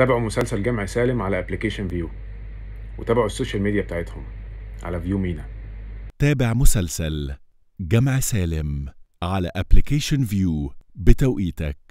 تابعوا مسلسل جمع سالم على ابلكيشن فيو وتابعوا السوشيال ميديا بتاعتهم على فيو مينا تابع مسلسل جمع سالم على ابلكيشن فيو بتوقيتك